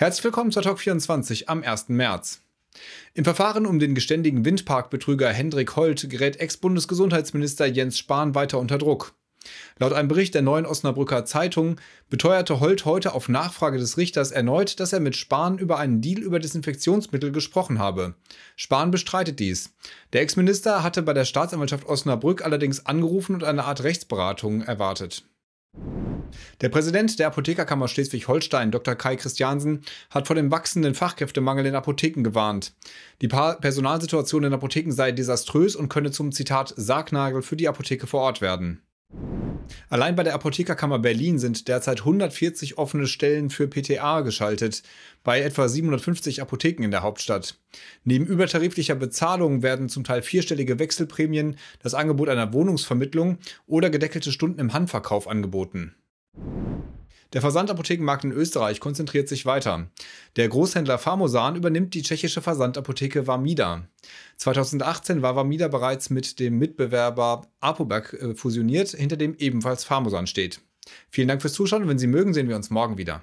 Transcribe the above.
Herzlich willkommen zur Talk 24 am 1. März. Im Verfahren um den geständigen Windparkbetrüger Hendrik Holt gerät Ex-Bundesgesundheitsminister Jens Spahn weiter unter Druck. Laut einem Bericht der neuen Osnabrücker Zeitung beteuerte Holt heute auf Nachfrage des Richters erneut, dass er mit Spahn über einen Deal über Desinfektionsmittel gesprochen habe. Spahn bestreitet dies. Der Ex-Minister hatte bei der Staatsanwaltschaft Osnabrück allerdings angerufen und eine Art Rechtsberatung erwartet. Der Präsident der Apothekerkammer Schleswig-Holstein, Dr. Kai Christiansen, hat vor dem wachsenden Fachkräftemangel in Apotheken gewarnt. Die Personalsituation in Apotheken sei desaströs und könne zum Zitat Sargnagel für die Apotheke vor Ort werden. Allein bei der Apothekerkammer Berlin sind derzeit 140 offene Stellen für PTA geschaltet, bei etwa 750 Apotheken in der Hauptstadt. Neben übertariflicher Bezahlung werden zum Teil vierstellige Wechselprämien, das Angebot einer Wohnungsvermittlung oder gedeckelte Stunden im Handverkauf angeboten. Der Versandapothekenmarkt in Österreich konzentriert sich weiter. Der Großhändler Famosan übernimmt die tschechische Versandapotheke Vamida. 2018 war Vamida bereits mit dem Mitbewerber Apoberg äh, fusioniert, hinter dem ebenfalls Famosan steht. Vielen Dank fürs Zuschauen. Wenn Sie mögen, sehen wir uns morgen wieder.